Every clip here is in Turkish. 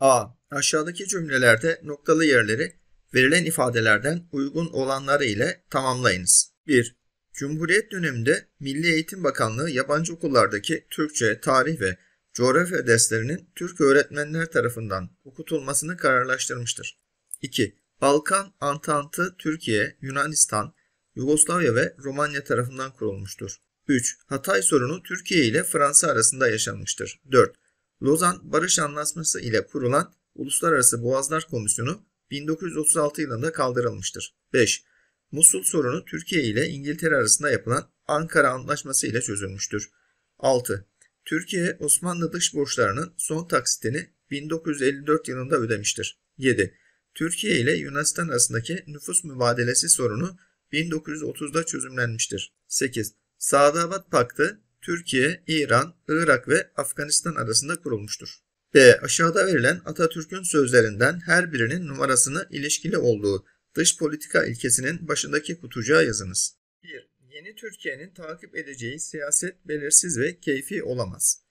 A. Aşağıdaki cümlelerde noktalı yerleri verilen ifadelerden uygun olanları ile tamamlayınız. 1. Cumhuriyet döneminde Milli Eğitim Bakanlığı yabancı okullardaki Türkçe, tarih ve coğrafya derslerinin Türk öğretmenler tarafından okutulmasını kararlaştırmıştır. 2. Balkan Antantı Türkiye, Yunanistan, Yugoslavya ve Romanya tarafından kurulmuştur. 3. Hatay sorunu Türkiye ile Fransa arasında yaşanmıştır. 4. Lozan Barış Anlaşması ile kurulan Uluslararası Boğazlar Komisyonu 1936 yılında kaldırılmıştır. 5. Musul sorunu Türkiye ile İngiltere arasında yapılan Ankara Antlaşması ile çözülmüştür. 6. Türkiye Osmanlı dış borçlarının son taksitini 1954 yılında ödemiştir. 7. Türkiye ile Yunanistan arasındaki nüfus mübadelesi sorunu 1930'da çözümlenmiştir. 8. Sadabat Paktı Türkiye, İran, Irak ve Afganistan arasında kurulmuştur. B. Aşağıda verilen Atatürk'ün sözlerinden her birinin numarasını ilişkili olduğu dış politika ilkesinin başındaki kutucuğa yazınız. 1. Yeni Türkiye'nin takip edeceği siyaset belirsiz ve keyfi olamaz.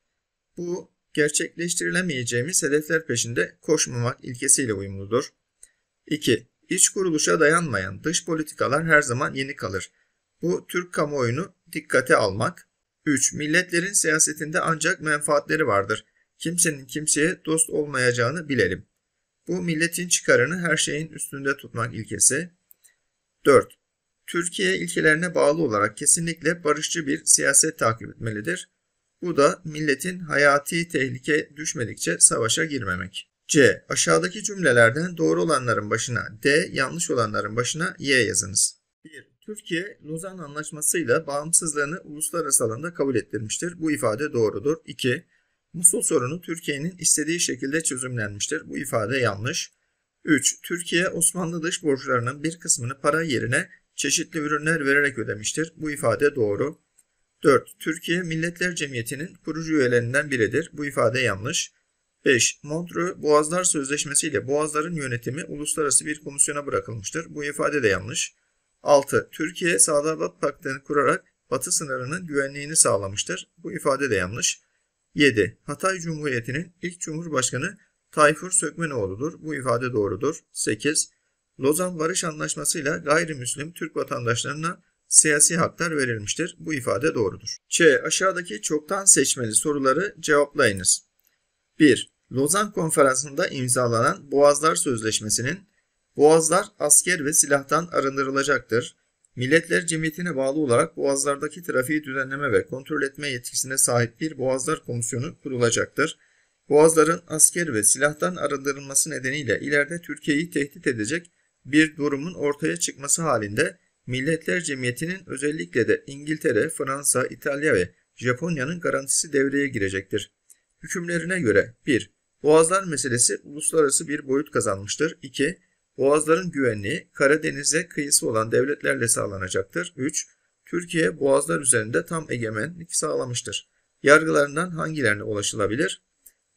Bu gerçekleştirilemeyeceğimiz hedefler peşinde koşmamak ilkesiyle uyumludur. 2. İç kuruluşa dayanmayan dış politikalar her zaman yeni kalır. Bu Türk kamuoyunu dikkate almak, 3. Milletlerin siyasetinde ancak menfaatleri vardır. Kimsenin kimseye dost olmayacağını bilelim. Bu milletin çıkarını her şeyin üstünde tutmak ilkesi. 4. Türkiye ilkelerine bağlı olarak kesinlikle barışçı bir siyaset takip etmelidir. Bu da milletin hayati tehlike düşmedikçe savaşa girmemek. C. Aşağıdaki cümlelerden doğru olanların başına D, yanlış olanların başına Y yazınız. 1. Türkiye Lozan Anlaşması'yla bağımsızlığını uluslararası alanda kabul ettirmiştir. Bu ifade doğrudur. 2. Musul sorunu Türkiye'nin istediği şekilde çözümlenmiştir. Bu ifade yanlış. 3. Türkiye Osmanlı dış borçlarının bir kısmını para yerine çeşitli ürünler vererek ödemiştir. Bu ifade doğru. 4. Türkiye Milletler Cemiyeti'nin kurucu üyelerinden biridir. Bu ifade yanlış. 5. Montreux Boğazlar Sözleşmesi ile Boğazların yönetimi uluslararası bir komisyona bırakılmıştır. Bu ifade de yanlış. 6. Türkiye Sadabat Paktı'nı kurarak Batı sınırının güvenliğini sağlamıştır. Bu ifade de yanlış. 7. Hatay Cumhuriyeti'nin ilk Cumhurbaşkanı Tayfur Sökmenoğlu'dur. Bu ifade doğrudur. 8. Lozan Barış Anlaşması ile gayrimüslim Türk vatandaşlarına siyasi haklar verilmiştir. Bu ifade doğrudur. Ç. Aşağıdaki çoktan seçmeli soruları cevaplayınız. 1. Lozan Konferansı'nda imzalanan Boğazlar Sözleşmesi'nin Boğazlar asker ve silahtan arındırılacaktır. Milletler Cemiyeti'ne bağlı olarak boğazlardaki trafiği düzenleme ve kontrol etme yetkisine sahip bir Boğazlar Komisyonu kurulacaktır. Boğazların asker ve silahtan arındırılması nedeniyle ileride Türkiye'yi tehdit edecek bir durumun ortaya çıkması halinde Milletler Cemiyeti'nin özellikle de İngiltere, Fransa, İtalya ve Japonya'nın garantisi devreye girecektir. Hükümlerine göre 1. Boğazlar meselesi uluslararası bir boyut kazanmıştır. 2. Boğazların güvenliği Karadeniz'e kıyısı olan devletlerle sağlanacaktır. 3. Türkiye boğazlar üzerinde tam egemenlik sağlamıştır. Yargılarından hangilerine ulaşılabilir?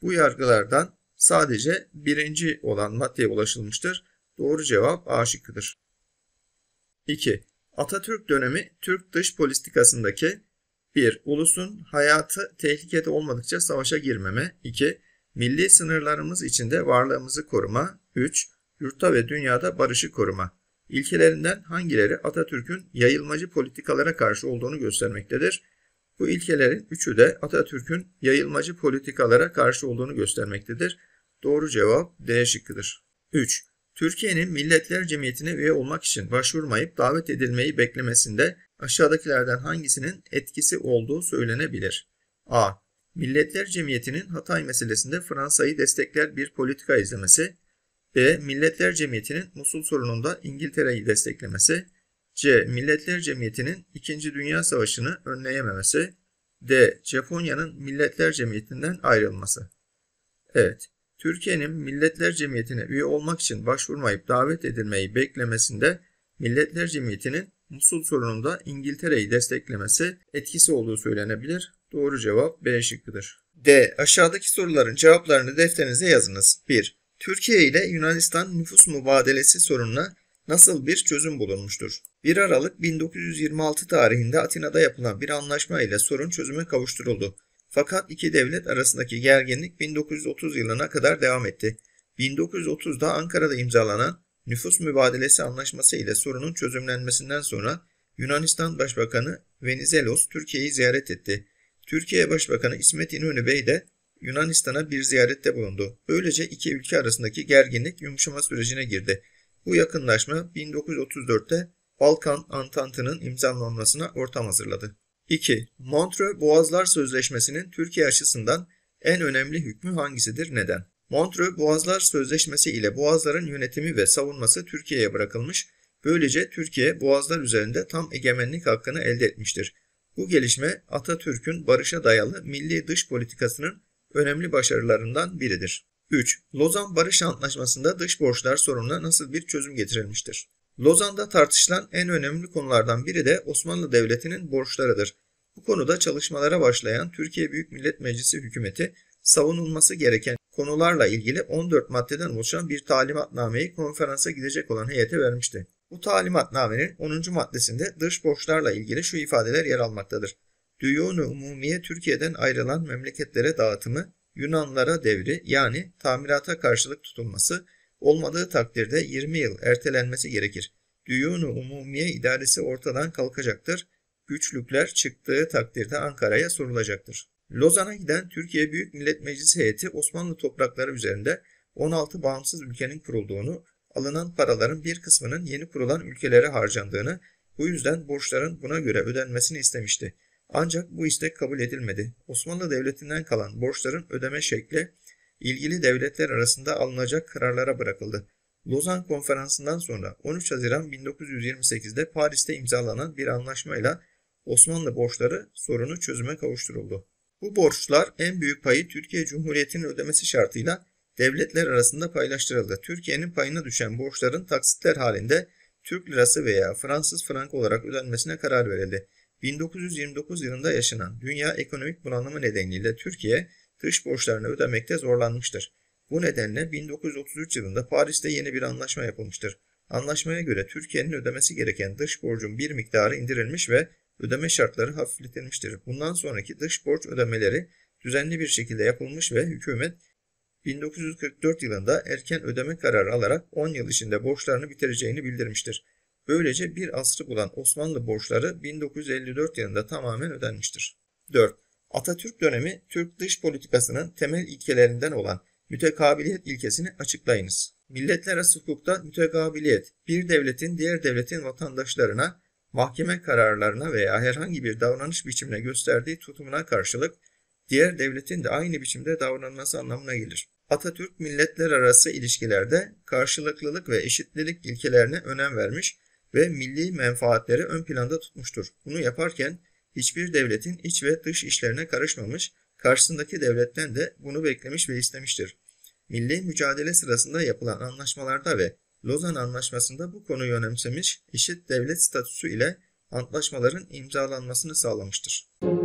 Bu yargılardan sadece birinci olan maddeye ulaşılmıştır. Doğru cevap A şıkkıdır. 2. Atatürk dönemi Türk dış politikasındaki 1. Ulusun hayatı tehlikede olmadıkça savaşa girmeme 2. Milli sınırlarımız içinde varlığımızı koruma 3 yurtta ve dünyada barışı koruma ilkelerinden hangileri Atatürk'ün yayılmacı politikalara karşı olduğunu göstermektedir? Bu ilkelerin üçü de Atatürk'ün yayılmacı politikalara karşı olduğunu göstermektedir. Doğru cevap D şıkkıdır. 3. Türkiye'nin Milletler Cemiyeti'ne üye olmak için başvurmayıp davet edilmeyi beklemesinde aşağıdakilerden hangisinin etkisi olduğu söylenebilir? A. Milletler Cemiyeti'nin Hatay meselesinde Fransa'yı destekler bir politika izlemesi, B. Milletler Cemiyeti'nin Musul sorununda İngiltere'yi desteklemesi. C. Milletler Cemiyeti'nin 2. Dünya Savaşı'nı önleyememesi. D. Japonya'nın Milletler Cemiyeti'nden ayrılması. Evet, Türkiye'nin Milletler Cemiyeti'ne üye olmak için başvurmayıp davet edilmeyi beklemesinde Milletler Cemiyeti'nin Musul sorununda İngiltere'yi desteklemesi etkisi olduğu söylenebilir. Doğru cevap B şıkkıdır. D. Aşağıdaki soruların cevaplarını defterinize yazınız. 1. Türkiye ile Yunanistan nüfus mübadelesi sorununa nasıl bir çözüm bulunmuştur? 1 Aralık 1926 tarihinde Atina'da yapılan bir anlaşma ile sorun çözüme kavuşturuldu. Fakat iki devlet arasındaki gerginlik 1930 yılına kadar devam etti. 1930'da Ankara'da imzalanan nüfus mübadelesi anlaşması ile sorunun çözümlenmesinden sonra Yunanistan Başbakanı Venizelos Türkiye'yi ziyaret etti. Türkiye Başbakanı İsmet İnönü Bey de Yunanistan'a bir ziyarette bulundu. Böylece iki ülke arasındaki gerginlik yumuşama sürecine girdi. Bu yakınlaşma 1934'te Balkan Antantı'nın imzalanmasına ortam hazırladı. 2. Montreux Boğazlar Sözleşmesi'nin Türkiye açısından en önemli hükmü hangisidir neden? Montreux Boğazlar Sözleşmesi ile Boğazların yönetimi ve savunması Türkiye'ye bırakılmış, böylece Türkiye Boğazlar üzerinde tam egemenlik hakkını elde etmiştir. Bu gelişme Atatürk'ün barışa dayalı milli dış politikasının önemli başarılarından biridir. 3. Lozan Barış Antlaşması'nda dış borçlar sorununa nasıl bir çözüm getirilmiştir? Lozan'da tartışılan en önemli konulardan biri de Osmanlı Devleti'nin borçlarıdır. Bu konuda çalışmalara başlayan Türkiye Büyük Millet Meclisi hükümeti savunulması gereken konularla ilgili 14 maddeden oluşan bir talimatnameyi konferansa gidecek olan heyete vermişti. Bu talimatnamenin 10. maddesinde dış borçlarla ilgili şu ifadeler yer almaktadır düyun Umumiye Türkiye'den ayrılan memleketlere dağıtımı, Yunanlara devri yani tamirata karşılık tutulması olmadığı takdirde 20 yıl ertelenmesi gerekir. düyun Umumiye idaresi ortadan kalkacaktır. Güçlükler çıktığı takdirde Ankara'ya sorulacaktır. Lozan'a giden Türkiye Büyük Millet Meclisi heyeti Osmanlı toprakları üzerinde 16 bağımsız ülkenin kurulduğunu, alınan paraların bir kısmının yeni kurulan ülkelere harcandığını, bu yüzden borçların buna göre ödenmesini istemişti. Ancak bu istek kabul edilmedi. Osmanlı Devleti'nden kalan borçların ödeme şekli ilgili devletler arasında alınacak kararlara bırakıldı. Lozan Konferansı'ndan sonra 13 Haziran 1928'de Paris'te imzalanan bir anlaşmayla Osmanlı borçları sorunu çözüme kavuşturuldu. Bu borçlar en büyük payı Türkiye Cumhuriyeti'nin ödemesi şartıyla devletler arasında paylaştırıldı. Türkiye'nin payına düşen borçların taksitler halinde Türk lirası veya Fransız frank olarak ödenmesine karar verildi. 1929 yılında yaşanan dünya ekonomik bunalımı nedeniyle Türkiye dış borçlarını ödemekte zorlanmıştır. Bu nedenle 1933 yılında Paris'te yeni bir anlaşma yapılmıştır. Anlaşmaya göre Türkiye'nin ödemesi gereken dış borcun bir miktarı indirilmiş ve ödeme şartları hafifletilmiştir. Bundan sonraki dış borç ödemeleri düzenli bir şekilde yapılmış ve hükümet 1944 yılında erken ödeme kararı alarak 10 yıl içinde borçlarını bitireceğini bildirmiştir. Böylece bir asrı bulan Osmanlı borçları 1954 yılında tamamen ödenmiştir. 4. Atatürk dönemi Türk dış politikasının temel ilkelerinden olan mütekabiliyet ilkesini açıklayınız. Milletler arası hukukta mütekabiliyet, bir devletin diğer devletin vatandaşlarına, mahkeme kararlarına veya herhangi bir davranış biçimine gösterdiği tutumuna karşılık diğer devletin de aynı biçimde davranması anlamına gelir. Atatürk milletler arası ilişkilerde karşılıklılık ve eşitlilik ilkelerine önem vermiş ve milli menfaatleri ön planda tutmuştur. Bunu yaparken hiçbir devletin iç ve dış işlerine karışmamış, karşısındaki devletten de bunu beklemiş ve istemiştir. Milli mücadele sırasında yapılan anlaşmalarda ve Lozan Anlaşması'nda bu konuyu önemsemiş, eşit devlet statüsü ile antlaşmaların imzalanmasını sağlamıştır. Müzik